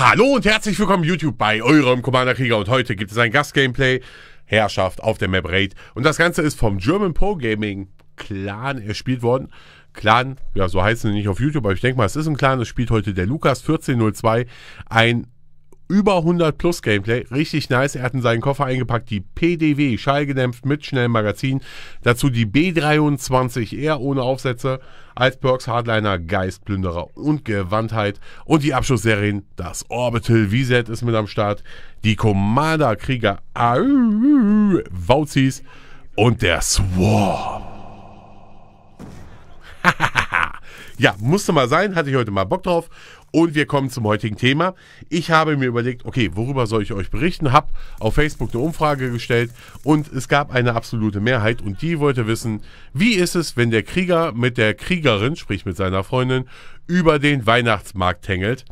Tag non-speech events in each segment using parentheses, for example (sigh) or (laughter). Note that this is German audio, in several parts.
Hallo und herzlich willkommen YouTube bei eurem Commander Krieger und heute gibt es ein Gastgameplay Herrschaft auf der Map Raid und das Ganze ist vom German Pro Gaming Clan erspielt worden. Clan, ja so heißen sie nicht auf YouTube, aber ich denke mal es ist ein Clan, es spielt heute der Lukas 1402, ein über 100 plus Gameplay. Richtig nice. Er hat in seinen Koffer eingepackt die PDW, schallgedämpft mit schnellem Magazin. Dazu die B23R ohne Aufsätze. Als Perks Hardliner, Geistplünderer und Gewandtheit. Und die Abschlussserien, das Orbital V-Set ist mit am Start. Die Commander Krieger Wauzis und der Swarm. (laughs) ja, musste mal sein, hatte ich heute mal Bock drauf. Und wir kommen zum heutigen Thema. Ich habe mir überlegt, okay, worüber soll ich euch berichten? Hab auf Facebook eine Umfrage gestellt und es gab eine absolute Mehrheit und die wollte wissen, wie ist es, wenn der Krieger mit der Kriegerin, sprich mit seiner Freundin, über den Weihnachtsmarkt hängelt?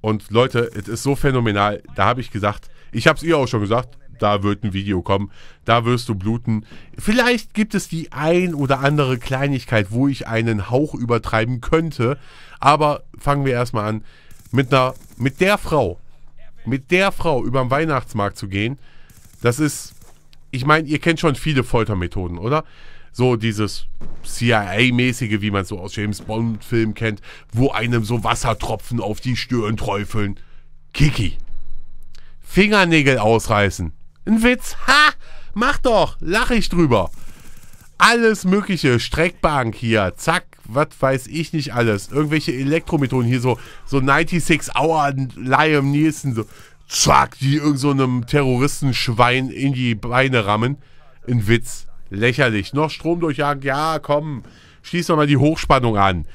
Und Leute, es ist so phänomenal. Da habe ich gesagt, ich habe es ihr auch schon gesagt, da wird ein Video kommen, da wirst du bluten. Vielleicht gibt es die ein oder andere Kleinigkeit, wo ich einen Hauch übertreiben könnte, aber fangen wir erstmal an mit einer mit der Frau, mit der Frau über den Weihnachtsmarkt zu gehen. Das ist ich meine, ihr kennt schon viele Foltermethoden, oder? So dieses CIA-mäßige, wie man es so aus James Bond-Filmen kennt, wo einem so Wassertropfen auf die Stirn träufeln. Kiki. Fingernägel ausreißen. Ein Witz? Ha! Mach doch! Lach ich drüber. Alles Mögliche. Streckbank hier. Zack. Was weiß ich nicht alles. Irgendwelche Elektromethoden hier so. So 96 Hour Liam Nielsen. So. Zack. Die irgend so einem Terroristenschwein in die Beine rammen. Ein Witz. Lächerlich. Noch Strom durchjagen. Ja, komm. Schließ doch mal die Hochspannung an.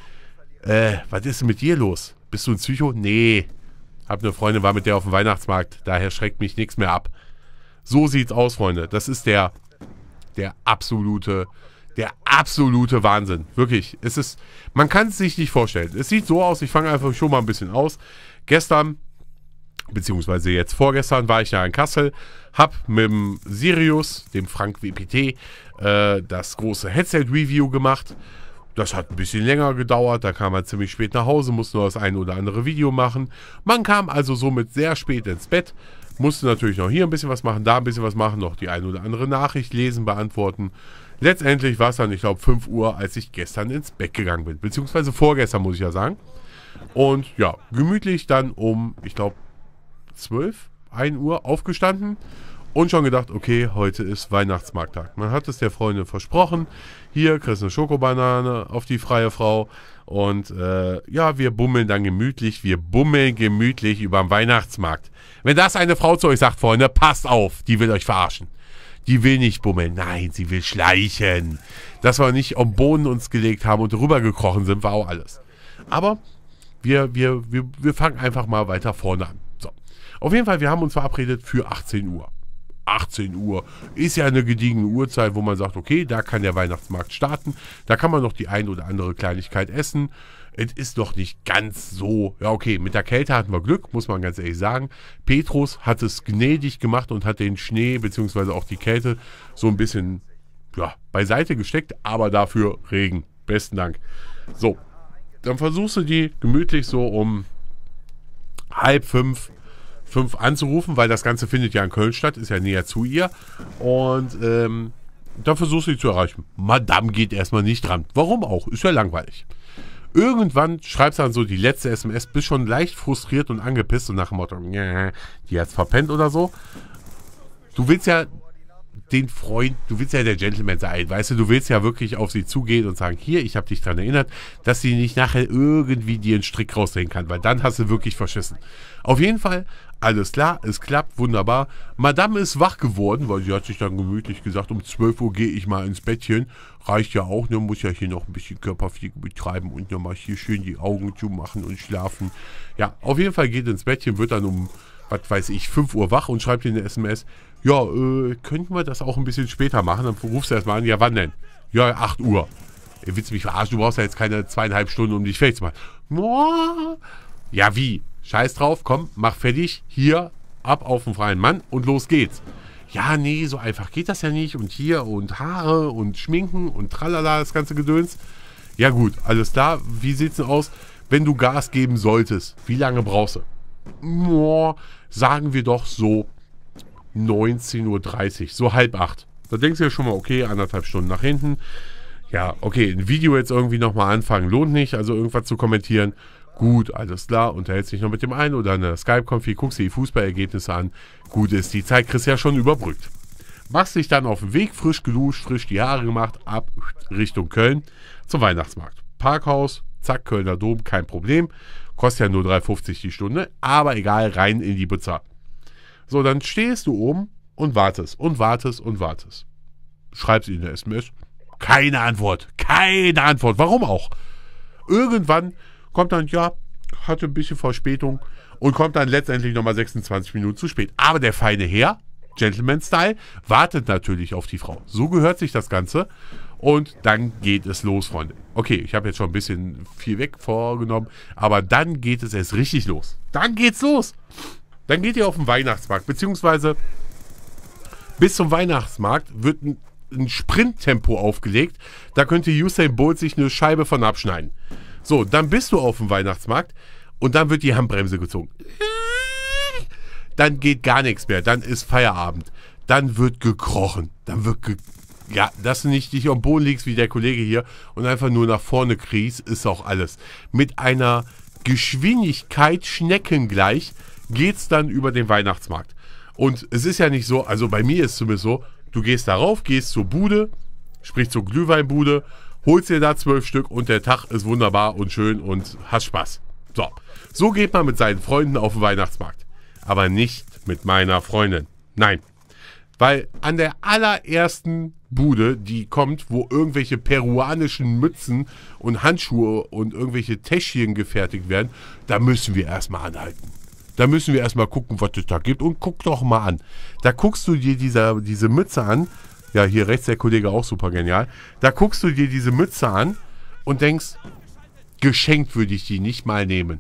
Äh, was ist denn mit dir los? Bist du ein Psycho? Nee. Hab eine Freundin, war mit der auf dem Weihnachtsmarkt. Daher schreckt mich nichts mehr ab. So sieht's aus, Freunde. Das ist der, der absolute, der absolute Wahnsinn. Wirklich. Es ist, man kann es sich nicht vorstellen. Es sieht so aus, ich fange einfach schon mal ein bisschen aus. Gestern, beziehungsweise jetzt vorgestern, war ich ja in Kassel, hab mit dem Sirius, dem Frank WPT, äh, das große Headset-Review gemacht. Das hat ein bisschen länger gedauert, da kam er ziemlich spät nach Hause, musste nur das ein oder andere Video machen. Man kam also somit sehr spät ins Bett, musste natürlich noch hier ein bisschen was machen, da ein bisschen was machen, noch die ein oder andere Nachricht lesen, beantworten. Letztendlich war es dann, ich glaube, 5 Uhr, als ich gestern ins Bett gegangen bin. Beziehungsweise vorgestern, muss ich ja sagen. Und ja, gemütlich dann um, ich glaube, 12, 1 Uhr aufgestanden und schon gedacht, okay, heute ist Weihnachtsmarkttag. Man hat es der Freundin versprochen. Hier kriegst du eine Schokobanane auf die freie Frau. Und äh, ja, wir bummeln dann gemütlich, wir bummeln gemütlich überm Weihnachtsmarkt. Wenn das eine Frau zu euch sagt, Freunde, passt auf, die will euch verarschen. Die will nicht bummeln, nein, sie will schleichen. Dass wir nicht am Boden uns gelegt haben und rübergekrochen sind, war auch alles. Aber wir, wir, wir, wir fangen einfach mal weiter vorne an. So. Auf jeden Fall, wir haben uns verabredet für 18 Uhr. 18 Uhr ist ja eine gediegene Uhrzeit, wo man sagt, okay, da kann der Weihnachtsmarkt starten, da kann man noch die ein oder andere Kleinigkeit essen. Es ist doch nicht ganz so. Ja, okay, mit der Kälte hatten wir Glück, muss man ganz ehrlich sagen. Petrus hat es gnädig gemacht und hat den Schnee bzw. auch die Kälte so ein bisschen ja, beiseite gesteckt, aber dafür Regen. Besten Dank. So, dann versuchst du die gemütlich so um halb fünf 5 anzurufen, weil das Ganze findet ja in Köln statt, ist ja näher zu ihr. Und ähm, da versuchst du sie zu erreichen. Madame geht erstmal nicht dran. Warum auch? Ist ja langweilig. Irgendwann schreibst du dann so die letzte SMS, bist schon leicht frustriert und angepisst und nach dem Motto, die hat's verpennt oder so. Du willst ja den Freund, du willst ja der Gentleman sein, weißt du, du willst ja wirklich auf sie zugehen und sagen, hier, ich habe dich daran erinnert, dass sie nicht nachher irgendwie dir einen Strick rausdrehen kann, weil dann hast du wirklich verschissen. Auf jeden Fall, alles klar, es klappt, wunderbar. Madame ist wach geworden, weil sie hat sich dann gemütlich gesagt, um 12 Uhr gehe ich mal ins Bettchen. Reicht ja auch, ne, muss ja hier noch ein bisschen Körperpflege betreiben und nochmal hier schön die Augen zumachen und schlafen. Ja, auf jeden Fall geht ins Bettchen, wird dann um, was weiß ich, 5 Uhr wach und schreibt ihr eine SMS ja, äh, könnten wir das auch ein bisschen später machen? Dann rufst du erstmal an, ja, wann denn? Ja, 8 Uhr. Ey, willst du mich verarschen? Du brauchst ja jetzt keine zweieinhalb Stunden, um dich fertig zu machen. Ja, wie? Scheiß drauf, komm, mach fertig, hier, ab auf den freien Mann und los geht's. Ja, nee, so einfach geht das ja nicht und hier und Haare und Schminken und tralala, das ganze Gedöns. Ja gut, alles klar, wie sieht's denn aus, wenn du Gas geben solltest? Wie lange brauchst du? sagen wir doch so 19.30 Uhr, so halb acht. Da denkst du ja schon mal, okay, anderthalb Stunden nach hinten. Ja, okay, ein Video jetzt irgendwie nochmal anfangen lohnt nicht, also irgendwas zu kommentieren. Gut, alles klar, unterhältst dich noch mit dem einen oder einer Skype-Konfi, guckst dir die Fußballergebnisse an. Gut ist, die Zeit kriegst du ja schon überbrückt. Machst dich dann auf den Weg, frisch geluscht, frisch die Haare gemacht, ab Richtung Köln zum Weihnachtsmarkt. Parkhaus, zack, Kölner Dom, kein Problem. Kostet ja nur 3,50 die Stunde, aber egal, rein in die Pizza. So, dann stehst du oben und wartest und wartest und wartest. Schreibst ihnen eine SMS. Keine Antwort. Keine Antwort. Warum auch? Irgendwann kommt dann, ja, hatte ein bisschen Verspätung und kommt dann letztendlich nochmal 26 Minuten zu spät. Aber der feine Herr, Gentleman-Style, wartet natürlich auf die Frau. So gehört sich das Ganze. Und dann geht es los, Freunde. Okay, ich habe jetzt schon ein bisschen viel weg vorgenommen, aber dann geht es erst richtig los. Dann geht's los. Dann geht ihr auf den Weihnachtsmarkt, beziehungsweise bis zum Weihnachtsmarkt wird ein, ein Sprinttempo aufgelegt. Da könnte Usain Bolt sich eine Scheibe von abschneiden. So, dann bist du auf dem Weihnachtsmarkt und dann wird die Handbremse gezogen. Dann geht gar nichts mehr. Dann ist Feierabend. Dann wird gekrochen. Dann wird ge ja, dass du nicht dich am Boden liegst wie der Kollege hier und einfach nur nach vorne kriegst, ist auch alles. Mit einer Geschwindigkeit schneckengleich. gleich geht es dann über den Weihnachtsmarkt. Und es ist ja nicht so, also bei mir ist es zumindest so, du gehst darauf, gehst zur Bude, sprich zur Glühweinbude, holst dir da zwölf Stück und der Tag ist wunderbar und schön und hast Spaß. So, so geht man mit seinen Freunden auf den Weihnachtsmarkt. Aber nicht mit meiner Freundin. Nein. Weil an der allerersten Bude, die kommt, wo irgendwelche peruanischen Mützen und Handschuhe und irgendwelche Täschchen gefertigt werden, da müssen wir erstmal anhalten. Da müssen wir erstmal gucken, was es da gibt. Und guck doch mal an. Da guckst du dir dieser, diese Mütze an. Ja, hier rechts der Kollege auch super genial. Da guckst du dir diese Mütze an und denkst, geschenkt würde ich die nicht mal nehmen.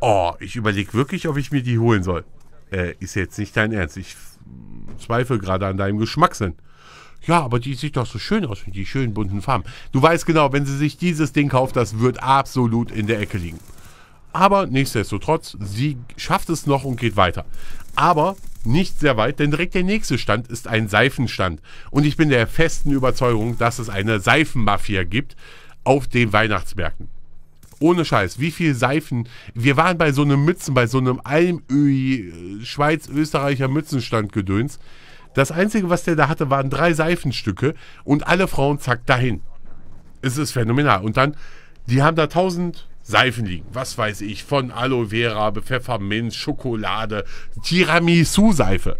Oh, ich überlege wirklich, ob ich mir die holen soll. Äh, ist jetzt nicht dein Ernst. Ich zweifle gerade an deinem Geschmackssinn. Ja, aber die sieht doch so schön aus mit die schönen bunten Farben. Du weißt genau, wenn sie sich dieses Ding kauft, das wird absolut in der Ecke liegen. Aber nichtsdestotrotz, sie schafft es noch und geht weiter. Aber nicht sehr weit, denn direkt der nächste Stand ist ein Seifenstand. Und ich bin der festen Überzeugung, dass es eine Seifenmafia gibt auf den Weihnachtsmärkten. Ohne Scheiß, wie viel Seifen. Wir waren bei so einem Mützen, bei so einem Almöhi, äh, Schweiz-Österreicher Mützenstand-Gedöns. Das Einzige, was der da hatte, waren drei Seifenstücke und alle Frauen zack dahin. Es ist phänomenal. Und dann, die haben da 1000, Seifen liegen. Was weiß ich, von Aloe Vera, Pfefferminz, Schokolade, Tiramisu-Seife.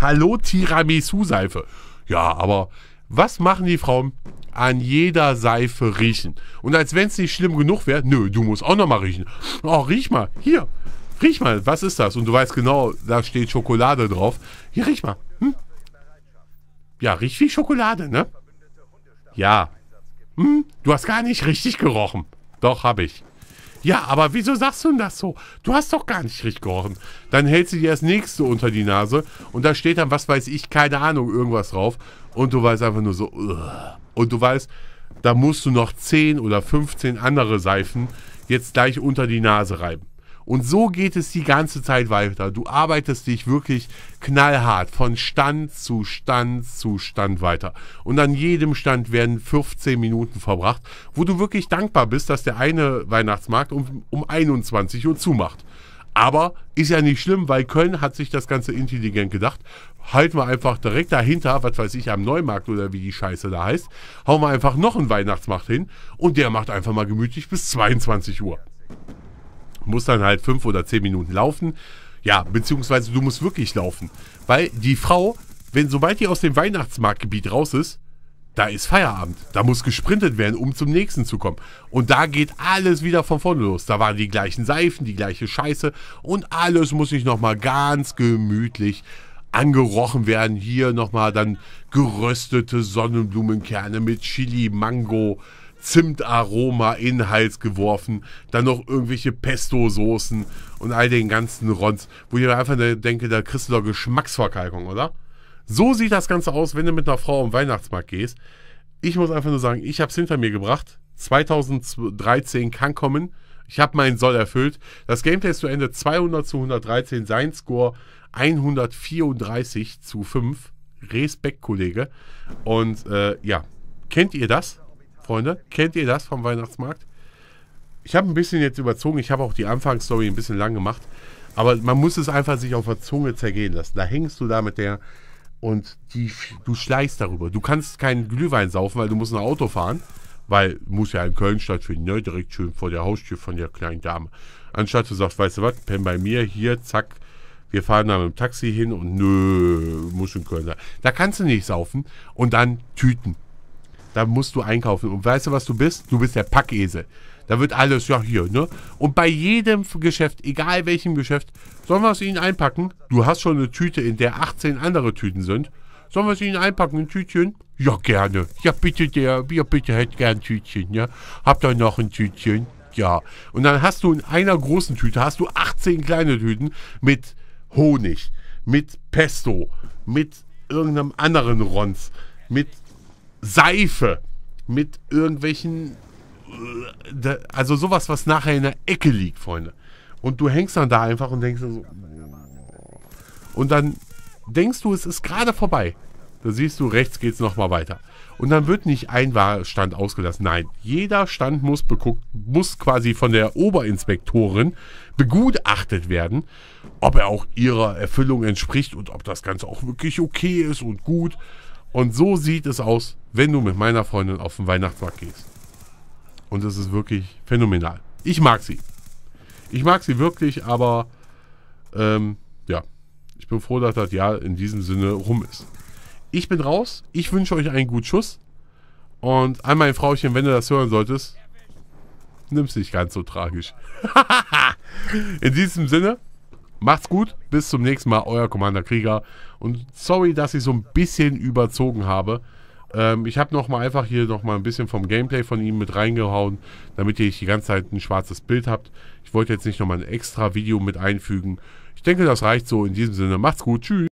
Hallo, Tiramisu-Seife. Ja, aber was machen die Frauen? An jeder Seife riechen. Und als wenn es nicht schlimm genug wäre, nö, du musst auch nochmal riechen. Oh, riech mal, hier. Riech mal, was ist das? Und du weißt genau, da steht Schokolade drauf. Hier, riech mal. Hm? Ja, riecht wie Schokolade, ne? Ja. Hm? Du hast gar nicht richtig gerochen. Doch, hab ich. Ja, aber wieso sagst du denn das so? Du hast doch gar nicht richtig gerochen. Dann hält sie dir das nächste unter die Nase und da steht dann, was weiß ich, keine Ahnung, irgendwas drauf. Und du weißt einfach nur so, Ugh. und du weißt, da musst du noch 10 oder 15 andere Seifen jetzt gleich unter die Nase reiben. Und so geht es die ganze Zeit weiter. Du arbeitest dich wirklich knallhart von Stand zu Stand zu Stand weiter. Und an jedem Stand werden 15 Minuten verbracht, wo du wirklich dankbar bist, dass der eine Weihnachtsmarkt um, um 21 Uhr zumacht. Aber ist ja nicht schlimm, weil Köln hat sich das Ganze intelligent gedacht. Halten wir einfach direkt dahinter, was weiß ich, am Neumarkt oder wie die Scheiße da heißt, hauen wir einfach noch einen Weihnachtsmarkt hin und der macht einfach mal gemütlich bis 22 Uhr musst dann halt fünf oder zehn Minuten laufen. Ja, beziehungsweise du musst wirklich laufen. Weil die Frau, wenn sobald die aus dem Weihnachtsmarktgebiet raus ist, da ist Feierabend. Da muss gesprintet werden, um zum nächsten zu kommen. Und da geht alles wieder von vorne los. Da waren die gleichen Seifen, die gleiche Scheiße und alles muss ich nochmal ganz gemütlich angerochen werden. Hier nochmal dann geröstete Sonnenblumenkerne mit Chili, Mango, Zimtaroma in den Hals geworfen, dann noch irgendwelche Pesto-Soßen und all den ganzen Rons, wo ich mir einfach denke, da kriegst du doch Geschmacksverkalkung, oder? So sieht das Ganze aus, wenn du mit einer Frau am Weihnachtsmarkt gehst. Ich muss einfach nur sagen, ich habe es hinter mir gebracht. 2013 kann kommen. Ich habe meinen Soll erfüllt. Das Gameplay ist zu Ende 200 zu 113, sein Score 134 zu 5. Respekt, Kollege. Und äh, ja, kennt ihr das? Freunde, kennt ihr das vom Weihnachtsmarkt? Ich habe ein bisschen jetzt überzogen, ich habe auch die Anfangsstory ein bisschen lang gemacht, aber man muss es einfach sich auf der Zunge zergehen lassen. Da hängst du da mit der und die, du schleichst darüber. Du kannst keinen Glühwein saufen, weil du musst ein Auto fahren, weil muss ja in Köln stattfinden, ne? direkt schön vor der Haustür von der kleinen Dame. Anstatt du sagst, weißt du was, Pen bei mir, hier, zack, wir fahren da mit dem Taxi hin und nö, muss in Köln sein. Da kannst du nicht saufen und dann Tüten. Da musst du einkaufen. Und weißt du, was du bist? Du bist der Packesel. Da wird alles, ja, hier, ne? Und bei jedem Geschäft, egal welchem Geschäft, sollen wir es ihnen einpacken? Du hast schon eine Tüte, in der 18 andere Tüten sind. Sollen wir es ihnen einpacken, ein Tütchen? Ja, gerne. Ja, bitte, der, ja, bitte, hätte gern ein Tütchen, ja. Habt ihr noch ein Tütchen? Ja. Und dann hast du in einer großen Tüte, hast du 18 kleine Tüten mit Honig, mit Pesto, mit irgendeinem anderen Rons, mit Seife mit irgendwelchen, äh, also sowas, was nachher in der Ecke liegt, Freunde. Und du hängst dann da einfach und denkst so. Und dann denkst du, es ist gerade vorbei. Da siehst du, rechts geht es nochmal weiter. Und dann wird nicht ein Stand ausgelassen. Nein, jeder Stand muss beguckt, muss quasi von der Oberinspektorin begutachtet werden, ob er auch ihrer Erfüllung entspricht und ob das Ganze auch wirklich okay ist und gut. Und so sieht es aus, wenn du mit meiner Freundin auf den Weihnachtsmarkt gehst. Und es ist wirklich phänomenal. Ich mag sie. Ich mag sie wirklich, aber ähm, ja, ich bin froh, dass das ja in diesem Sinne rum ist. Ich bin raus. Ich wünsche euch einen guten Schuss. Und an mein Frauchen, wenn du das hören solltest, nimm's nicht ganz so tragisch. (laughs) in diesem Sinne, Macht's gut, bis zum nächsten Mal, euer Commander Krieger. Und sorry, dass ich so ein bisschen überzogen habe. Ähm, ich habe nochmal einfach hier nochmal ein bisschen vom Gameplay von ihm mit reingehauen, damit ihr nicht die ganze Zeit ein schwarzes Bild habt. Ich wollte jetzt nicht nochmal ein extra Video mit einfügen. Ich denke, das reicht so. In diesem Sinne, macht's gut, tschüss.